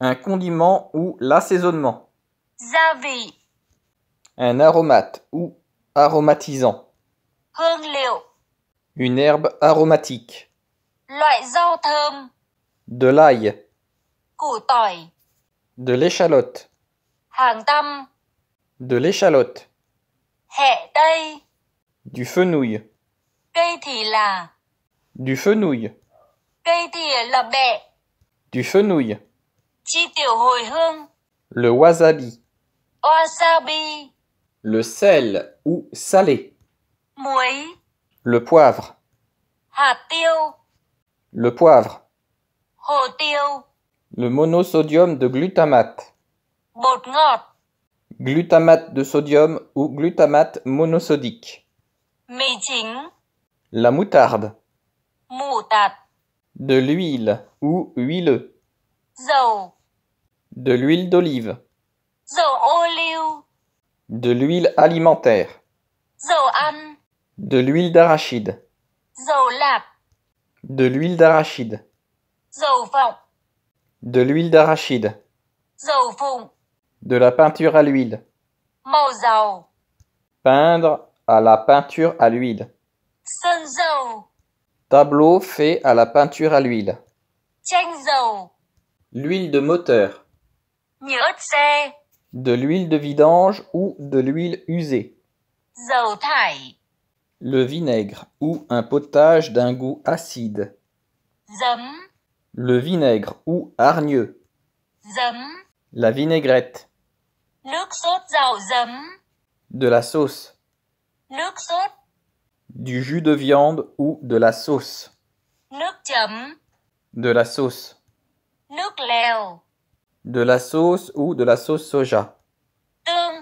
un condiment ou l'assaisonnement. Zavi. Un aromate ou aromatisant. Une herbe aromatique. De l'ail. De l'échalote. De l'échalote. Du fenouil. Du fenouil. Du fenouil. Le wasabi. Le sel ou salé. Le poivre. Le poivre. Le monosodium de glutamate. Glutamate de sodium ou glutamate monosodique. La moutarde. De l'huile ou huileux. De l'huile d'olive. De l'huile alimentaire. De l'huile d'arachide. De l'huile d'arachide. De l'huile d'arachide. De la peinture à l'huile. Peindre à la peinture à l'huile. Tableau fait à la peinture à l'huile. L'huile de moteur. De l'huile de vidange ou de l'huile usée. Le vinaigre ou un potage d'un goût acide. Le vinaigre ou hargneux. La vinaigrette. De la sauce. Du jus de viande ou de la sauce. De la sauce de la sauce ou de la sauce soja. Euh.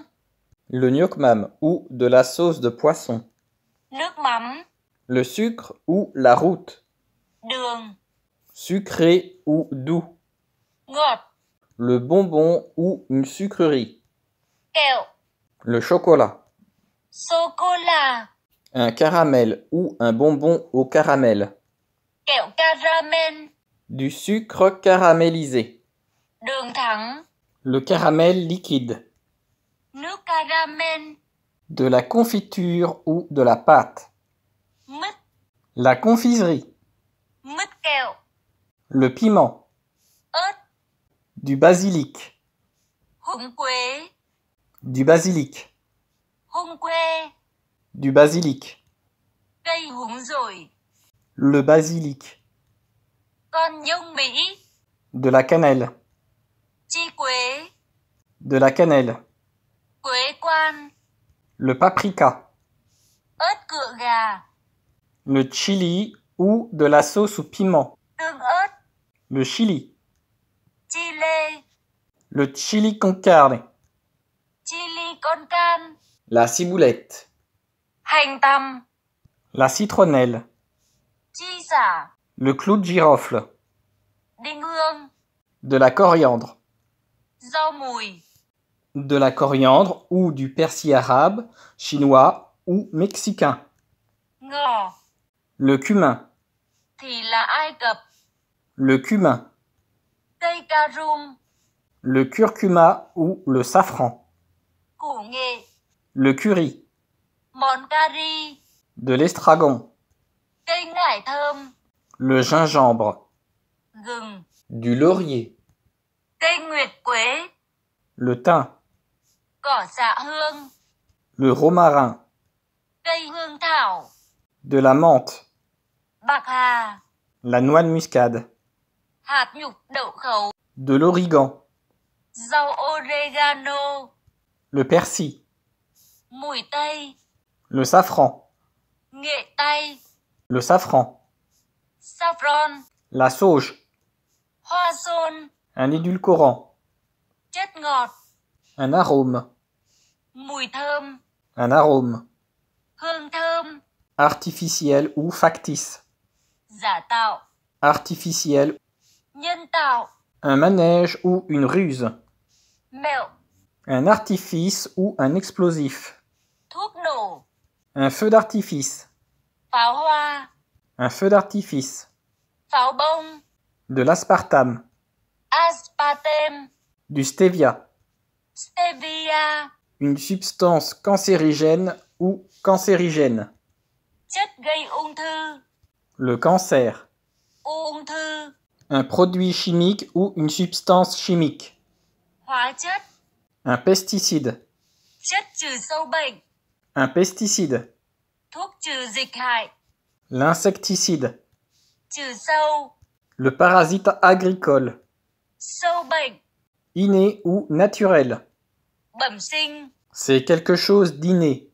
Le nyokmam ou de la sauce de poisson. Le sucre ou la route. Sucré ou doux. Le bonbon ou une sucrerie. Le chocolat. Un caramel ou un bonbon au caramel. caramel. Du sucre caramélisé. Le caramel liquide. De la confiture ou de la pâte. La confiserie. Le piment. Du basilic. Du basilic. Du basilic. Le basilic. De la cannelle. De la cannelle. Le paprika. Le chili ou de la sauce au piment. Le chili. Le chili con carne. La ciboulette. La citronnelle. Le clou de girofle. De la coriandre. De la coriandre ou du persil arabe, chinois ou mexicain. Le cumin. Le cumin. Le curcuma ou le safran. Le curry. De l'estragon. Le gingembre. Du laurier. Cây nguyệt quế. Le thym. Cỏ xạ hương. Le romarin. Cây hương thảo. De la menthe. Bạc hà. La noix de muscade. Hạt nhục đậu khấu. De l'origan. Rau oregano. Le persil. Mùi tây. Le safran. Nghệ tây. Le safran. Safran. La sauge. Hoa zôn un édulcorant, chất ngọt, un arôme, mùi thơm, un arôme, hương thơm, artificiel ou factice, giả tạo, artificiel, nhân tạo, un manège ou une ruse, Mèo. un artifice ou un explosif, thuốc nổ, un feu d'artifice, pháo hoa, un feu d'artifice, pháo bông, de l'aspartame, aspartame, du stevia, stevia, une substance cancérigène ou cancérigène, le cancer, un produit chimique ou une substance chimique, un pesticide, un pesticide, l'insecticide, le parasite agricole. Inné ou naturel. C'est quelque chose d'inné.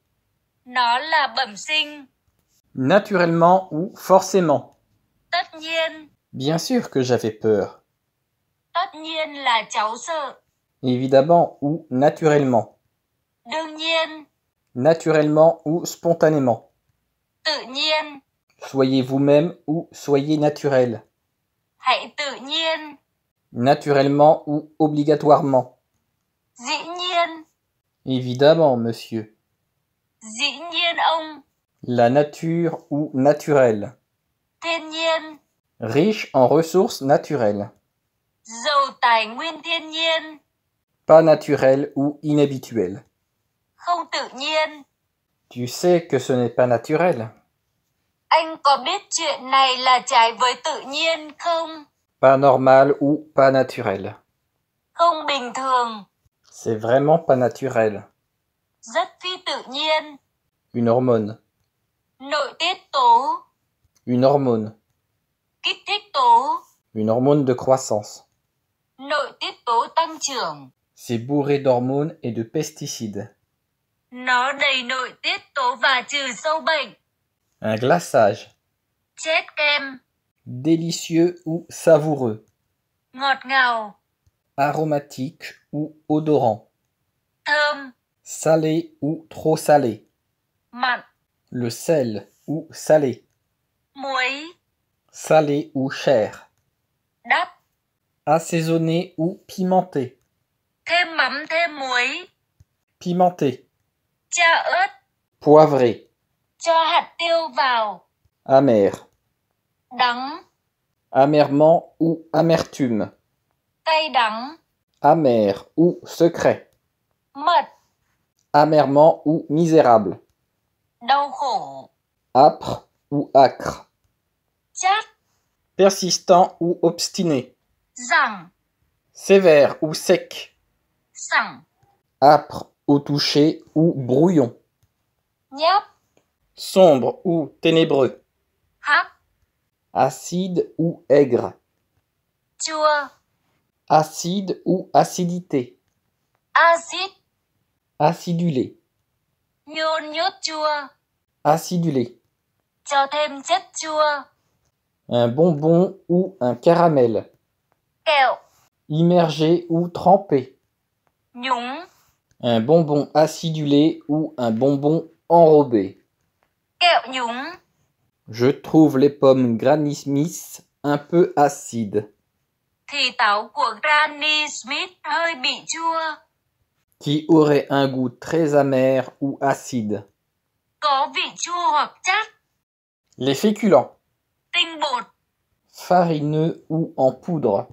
Naturellement ou forcément. Bien sûr que j'avais peur. Évidemment ou naturellement. Naturellement ou spontanément. Soyez vous-même ou soyez naturel. Naturellement ou obligatoirement Évidemment, monsieur. La nature ou naturelle Riche en ressources naturelles. Pas naturel ou inhabituel. Tu sais que ce n'est pas naturel. Anh có biết chuyện này là trái với tự không? pas normal ou pas naturel. C'est vraiment pas naturel. Une hormone. Une hormone. Une hormone de croissance. C'est bourré d'hormones et de pesticides. Nó đầy nội tiết tố Un glaçage délicieux ou savoureux, aromatique ou odorant, salé ou trop salé, le sel ou salé, salé ou cher, assaisonné ou pimenté, pimenté, poivré, amer. Amèrement ou amertume. Amère Amer ou secret. Amèrement ou misérable. Âpre ou acre. Persistant ou obstiné. Sévère ou sec. Âpre ou toucher ou brouillon. Sombre ou ténébreux acide ou aigre. Chua. Acide ou acidité. Acide. Acidulé. chua. Acidulé. thêm Un bonbon ou un caramel. immerger Immergé ou trempé. Un bonbon acidulé ou un bonbon enrobé. Je trouve les pommes Granny Smith un peu acides. Qui aurait un goût très amer ou acide. Les féculents. Farineux ou en poudre.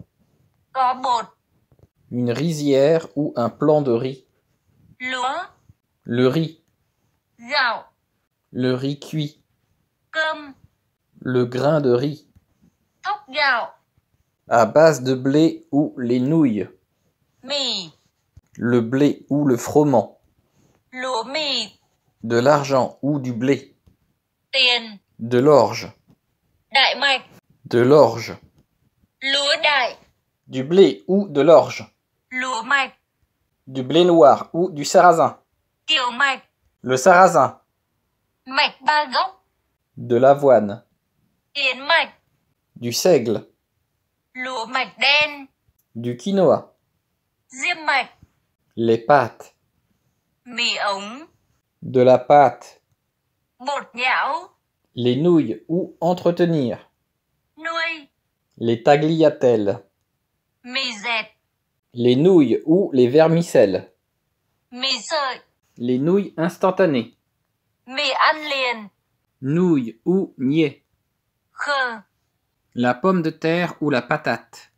Une rizière ou un plan de riz. Le riz. Le riz cuit. Le grain de riz. À base de blé ou les nouilles. Le blé ou le froment. De l'argent ou du blé. De l'orge. De l'orge. Du blé ou de l'orge. Du blé noir ou du sarrasin. Le sarrasin. Mạch de l'avoine, du seigle, du quinoa, les pâtes, de la pâte, les nouilles ou entretenir, les tagliatelles, les nouilles ou les vermicelles, les nouilles instantanées nouille ou niais La pomme de terre ou la patate.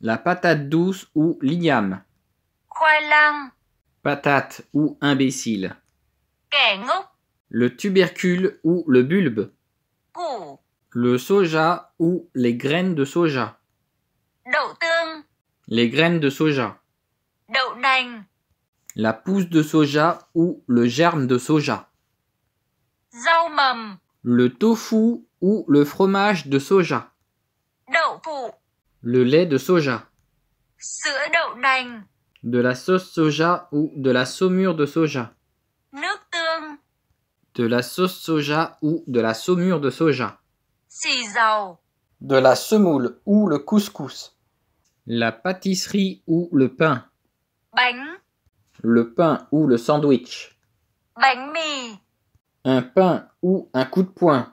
La patate douce ou l'igname. Patate ou imbécile. Le tubercule ou le bulbe. Le soja ou les graines de soja. Les graines de soja. La pousse de soja ou le germe de soja. Le tofu ou le fromage de soja. Le lait de soja. De la sauce soja ou de la saumure de soja. De la sauce soja ou de la saumure de soja. De la semoule ou le couscous. La pâtisserie ou le pain. Le pain ou le sandwich. Bánh mì. Un pain ou un coup de poing.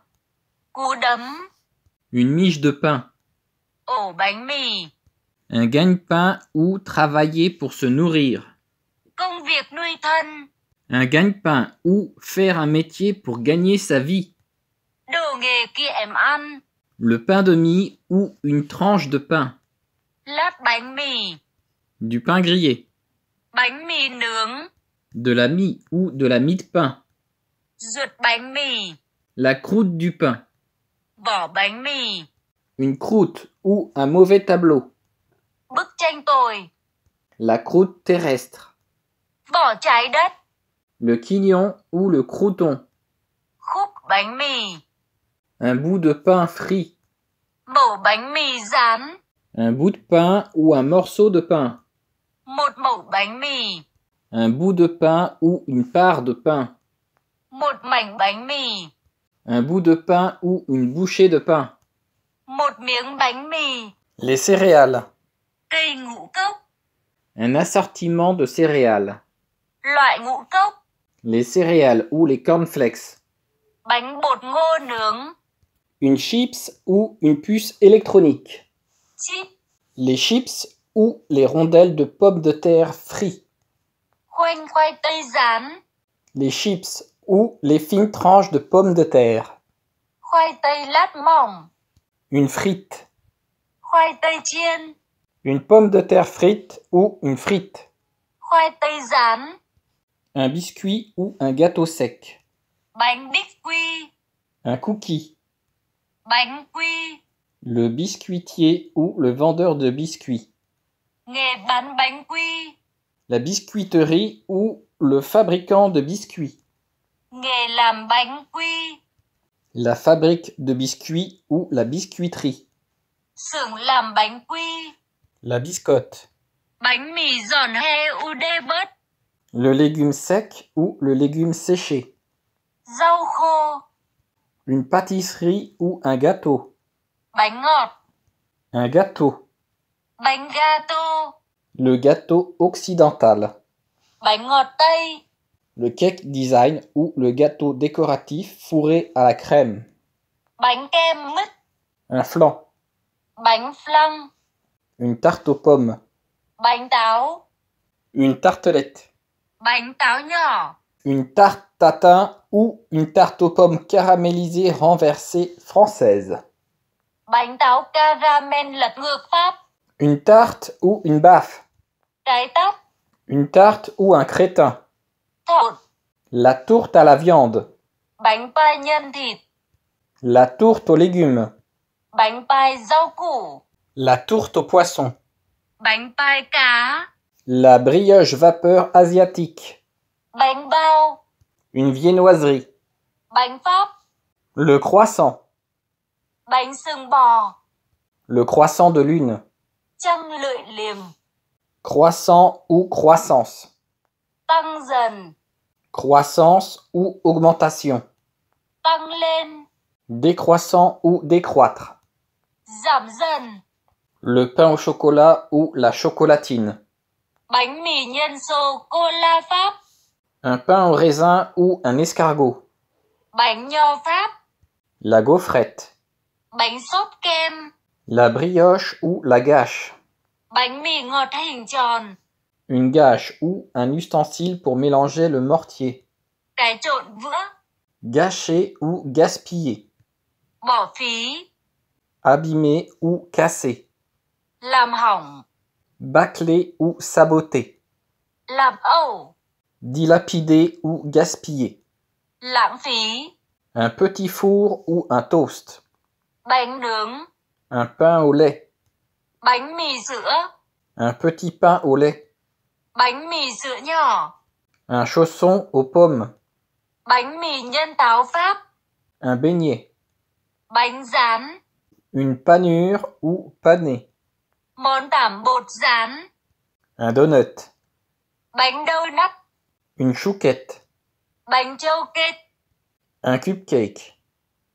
Une miche de pain. bánh oh, ben mì. Un gagne-pain ou travailler pour se nourrir. Un gagne-pain ou faire un métier pour gagner sa vie. Le pain de mie ou une tranche de pain. Du pain grillé. De la mie ou de la mie de pain. La croûte du pain. Une croûte ou un mauvais tableau. La croûte terrestre. Le quignon ou le crouton. Un bout de pain frit. Un bout de pain ou un morceau de pain. Un bout de pain ou une part de pain. Un bout de pain ou une bouchée de pain. Les céréales. Un assortiment de céréales. Les céréales ou les cornflakes. Une chips ou une puce électronique. Les chips ou les rondelles de pommes de terre frites. Les chips ou les fines tranches de pommes de terre. Une frite. Une pomme de terre frite ou une frite. Un biscuit ou un gâteau sec. Un cookie. Le biscuitier ou le vendeur de biscuits. La biscuiterie ou le fabricant de biscuits. La fabrique de biscuits ou la biscuiterie. La biscotte. Le légume sec ou le légume séché. Une pâtisserie ou un gâteau. Un gâteau. gâteau. Le gâteau occidental. Bánh ngọt le cake design ou le gâteau décoratif fourré à la crème. Bánh Un flan. Une tarte aux pommes. Une tartelette. Bánh Une tarte tatin ou une tarte aux pommes caramélisée renversée française. Bánh táo Une tarte ou une baffe. Une tarte ou un crétin. La tourte à la viande. La tourte aux légumes. La tourte au poisson. La brioche vapeur asiatique. Une viennoiserie. Le croissant. Le croissant de lune. Croissant ou croissance. Croissance ou augmentation. Panglen. Décroissant ou décroître. Le pain au chocolat ou la chocolatine. Un pain au raisin ou un escargot. La gaufrette. La brioche ou la gâche une gâche ou un ustensile pour mélanger le mortier. Gâcher ou gaspiller. Abîmer ou casser. Bâcler ou saboter. Dilapider ou gaspiller. Un petit four ou un toast. Un pain au lait. Un petit pain au lait. Bánh mì sữa nhỏ. Un chausson aux pommes. Bánh mì nhân táo Pháp. Un beignet. Bánh rán. Une panure ou pané. Món tảm bột rán. Un donut. Bánh donut. Une chouquette. Bánh chouquette. Un cupcake.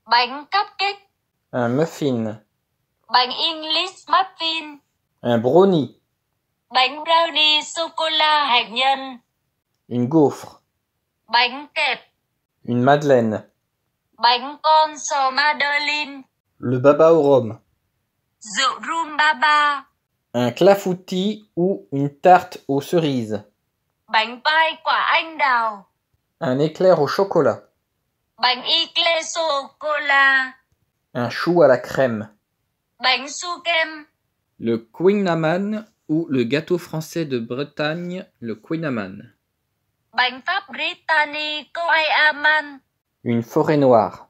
Bánh cupcake. Un muffin. Bánh English muffin. Un brownie. Bánh brownie sô-cô-la hạt nhân. Une gaufre. Bánh kẹp. Une madeleine. Bánh con sò madeleine. Le baba au rhum. Rượu rum baba. Un clafoutis ou une tarte aux cerises. Bánh pai quả anh đào. Un éclair au chocolat. Bánh éclair sô-cô-la. Un chou à la crème. Bánh su kem. Le queen naman ou le gâteau français de Bretagne, le Quinaman. Une forêt noire.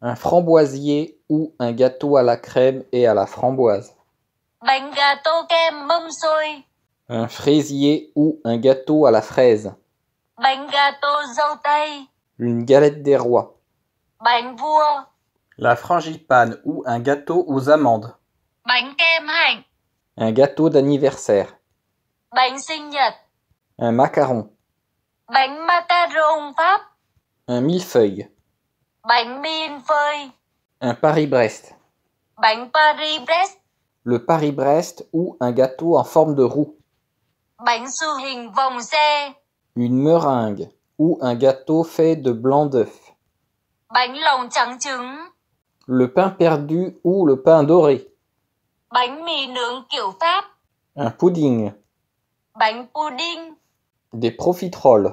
Un framboisier ou un gâteau à la crème et à la framboise. Un fraisier ou un gâteau à la fraise. Une galette des rois. La frangipane ou un gâteau aux amandes. Un gâteau d'anniversaire. Un macaron. Un millefeuille. Un Paris-Brest. Le Paris-Brest ou un gâteau en forme de roue. Une meringue ou un gâteau fait de blanc d'œuf. Le pain perdu ou le pain doré. Bánh mì nướng kiểu Pháp. Un pudding. Bánh pudding. Des profiteroles.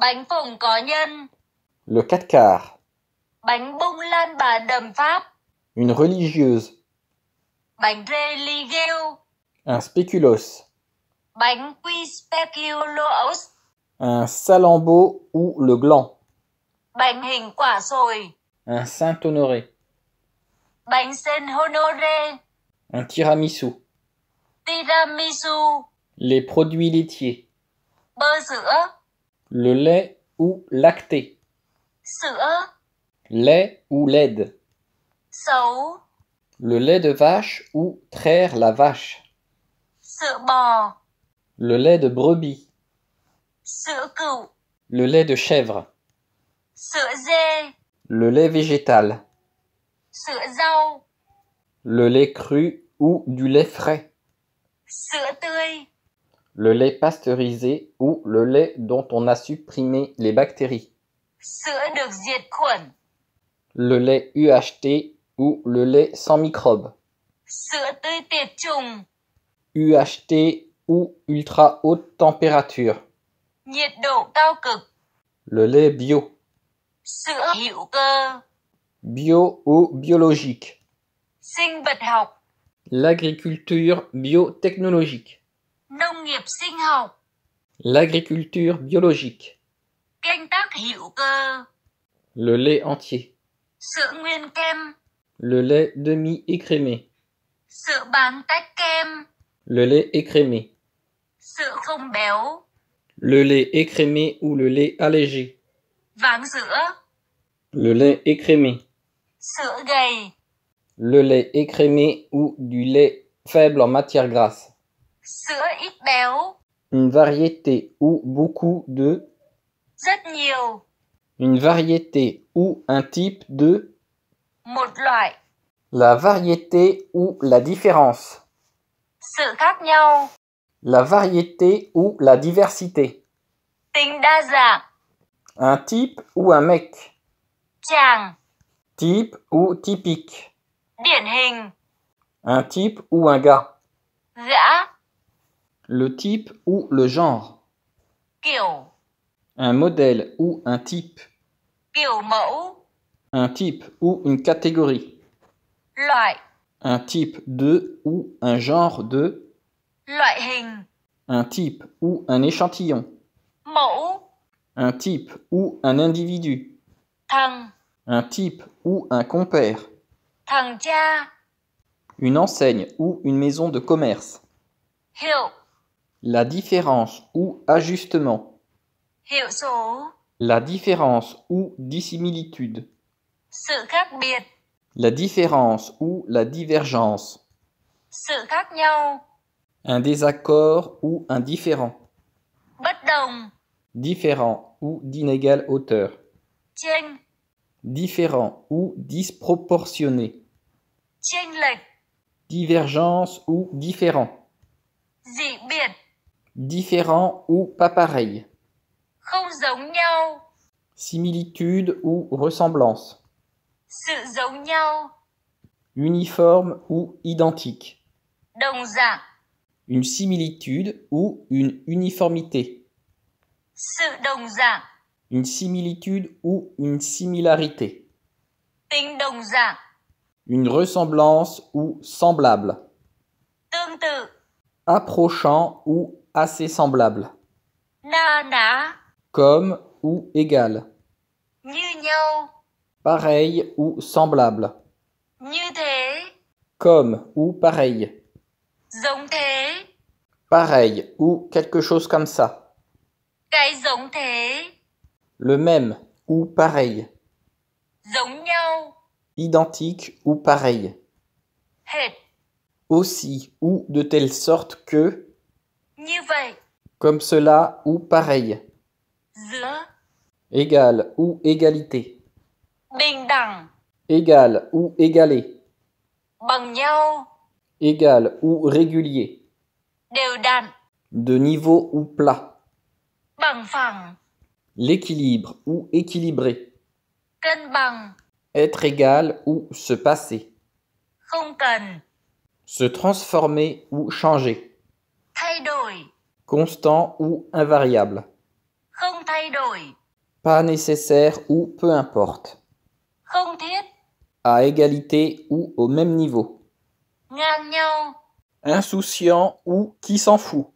Bánh phồng có nhân. Le quatre quarts. Bánh bông lan bà đầm Pháp. Une religieuse. Bánh religieux. Un spéculos. Bánh qui speculoos. Un salambo ou le gland. Bánh hình quả sồi. Un Saint-Honoré. Bánh Saint-Honoré. Un tiramisu. Les produits laitiers. Le lait ou lacté. Sữa. Lait ou laide. Le lait de vache ou traire la vache. Le lait de brebis. Le lait de chèvre. Le lait végétal. Le lait cru ou du lait frais. Le lait pasteurisé ou le lait dont on a supprimé les bactéries. Le lait UHT ou le lait sans microbes. UHT ou ultra haute température. Le lait bio. Bio ou biologique. Sinh vật học. L'agriculture biotechnologique. Nông nghiệp sinh học. L'agriculture biologique. Canh tác hữu cơ. Le lait entier. Sữa nguyên kem. Le lait demi-écrémé. Sữa bán tách kem. Le lait écrémé. Sữa không béo. Le lait écrémé ou le lait allégé. Váng sữa. Le lait écrémé. Sữa gầy le lait écrémé ou du lait faible en matière grasse. Une variété ou beaucoup de. Une variété ou un type de. La variété ou la différence. La variété ou la diversité. Un type ou un mec. Type ou typique. Un type ou un gars. Le type ou le genre. Un modèle ou un type. Un type ou une catégorie. Un type de ou un genre de. Un type ou un échantillon. Un type ou un individu. Un type ou un compère. Une enseigne ou une maison de commerce. La différence ou ajustement. La différence ou dissimilitude. La différence ou la divergence. Un désaccord ou un différent. Différent ou d'inégale hauteur différent ou disproportionné. Divergence ou différent. Différent ou pas pareil. Similitude ou ressemblance. Uniforme ou identique. Une similitude ou une uniformité une similitude ou une similarité. Une ressemblance ou semblable. Approchant ou assez semblable. Na Comme ou égal. Pareil ou semblable. Comme ou pareil. Pareil ou quelque chose comme ça le même ou pareil, identique ou pareil, aussi ou de telle sorte que, comme cela ou pareil, égal ou égalité, égal ou égalé, égal ou régulier, de niveau ou plat, L'équilibre ou équilibré. Être égal ou se passer. Se transformer ou changer. Constant ou invariable. Pas nécessaire ou peu importe. À égalité ou au même niveau. Insouciant ou qui s'en fout.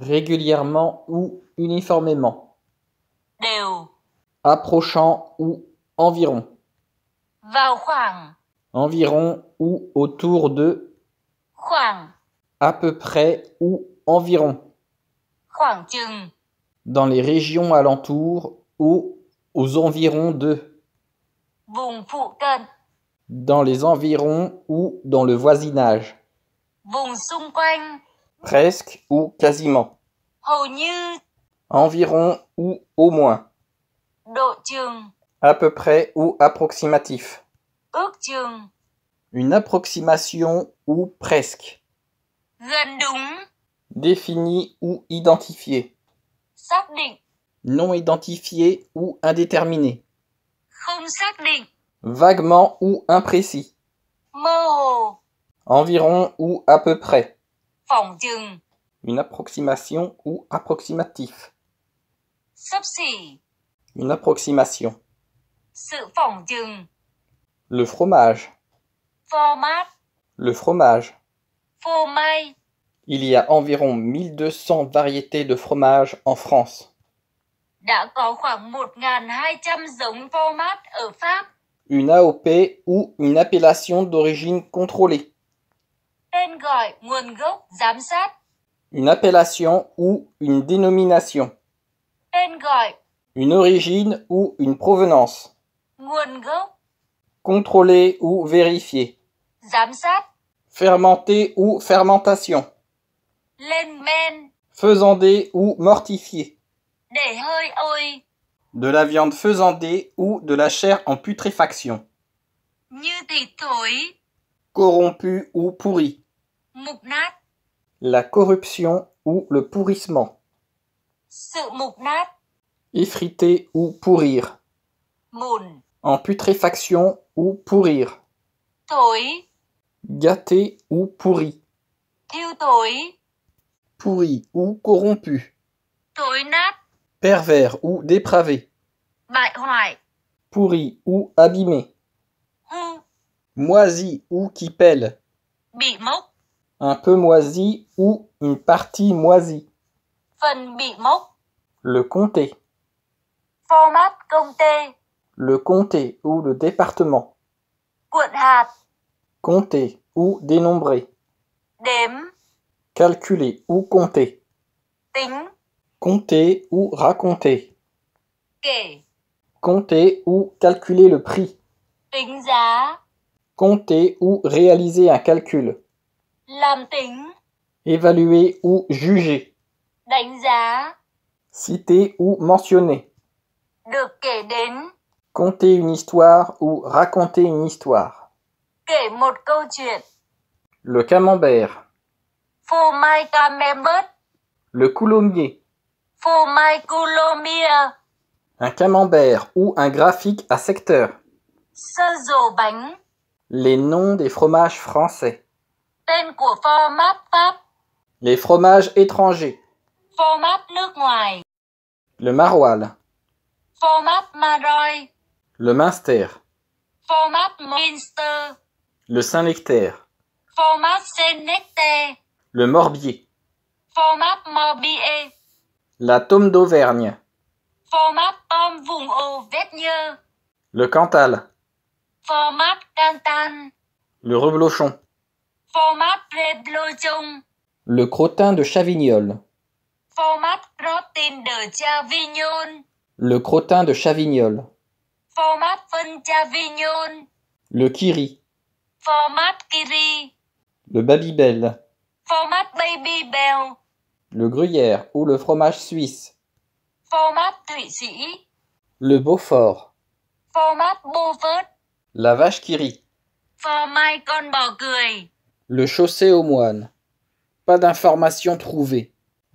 Régulièrement ou uniformément. Approchant ou environ. Environ ou autour de. À peu près ou environ. Dans les régions alentour ou aux environs de. Dans les environs ou dans le voisinage. Presque ou quasiment. Environ ou au moins. À peu près ou approximatif. Une approximation ou presque. Défini ou identifié. Non identifié ou indéterminé. Vaguement ou imprécis. Environ ou à peu près. Une approximation ou approximatif. Une approximation. Le fromage. Le fromage. Il y a environ 1200 variétés de fromage en France. Une AOP ou une appellation d'origine contrôlée. Une appellation ou une dénomination. Une origine ou une provenance. Contrôler ou vérifier. Fermenter ou fermentation. Faisander ou mortifié. De la viande faisandée ou de la chair en putréfaction. Corrompu ou pourri. La corruption ou le pourrissement. Effriter ou pourrir. En putréfaction ou pourrir. Toi Gâté ou pourri. Pourri ou corrompu. Pervers ou dépravé. Pourri ou abîmé. Moisi ou qui pèle. Un peu moisi ou une partie moisie. Le comté. Format comté. Le comté ou le département. Quận Compter ou dénombrer. Calculer ou compter. Compter ou raconter. Compter ou calculer le prix. Compter ou réaliser un calcul. Évaluer ou juger citer ou mentionner, conter une histoire ou raconter une histoire, le camembert, camembert, le coulommier, phô mai un camembert ou un graphique à secteur, les noms des fromages français, les fromages étrangers. Format nước ngoài. Le Maroal Format Maroy. Le Munster. Format Munster. Le Saint-Nectaire. Format Saint-Nectaire. Le Morbier. Format Morbier. La tome d'Auvergne. Format tome vùng Auvergne. Le Cantal. Format Cantal. Le Reblochon. Format Reblochon. Le Crottin de Chavignol. Format crottin de Chavignol. Le crottin de Chavignol. Format von Chavignol. Le kiri. Format kiri. Le babybel. Format babybel. Le gruyère ou le fromage suisse. Format suisse. Le beaufort. Format beaufort. La vache kiri. Format con Le chaussé aux moines. Pas d'informations trouvées.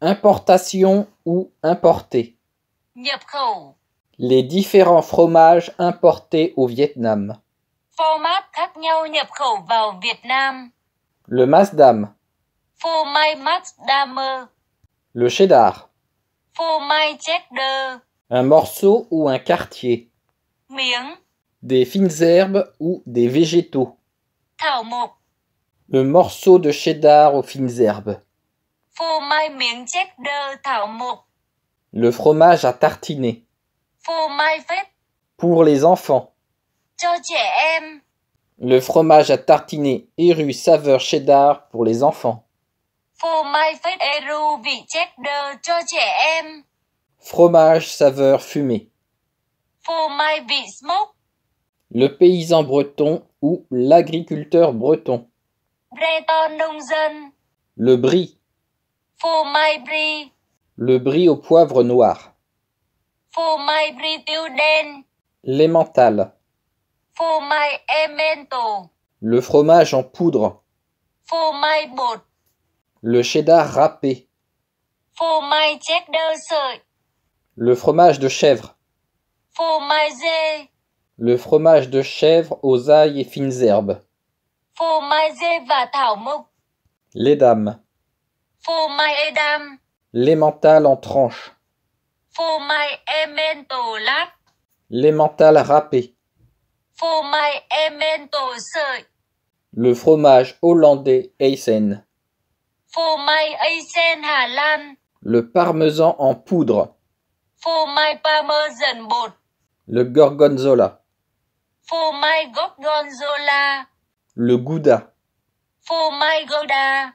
Importation ou importé. Les différents fromages importés au Vietnam. Le Masdam. Le cheddar. Un morceau ou un quartier. Des fines herbes ou des végétaux. Le morceau de cheddar aux fines herbes. Le fromage à tartiner. Pour les enfants. Le fromage à tartiner Eru saveur cheddar pour les enfants. Eru Fromage saveur fumée. Le paysan breton ou l'agriculteur breton. Le brie le brie au poivre noir. Les mai L'emmental. Le fromage en poudre. Le cheddar râpé. Le fromage de chèvre. Le fromage de chèvre aux ailles et fines herbes. Les dames. For my Adam. L'émental en tranche. For my lap. L'émental râpé. For my Le fromage hollandais Eisen. For my Eisen Holland. Le parmesan en poudre. For my parmesan bot. Le gorgonzola. For my gorgonzola. Le gouda. For my gouda.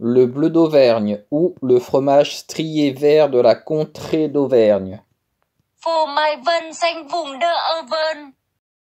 le bleu d'Auvergne ou le fromage strié vert de la contrée d'Auvergne.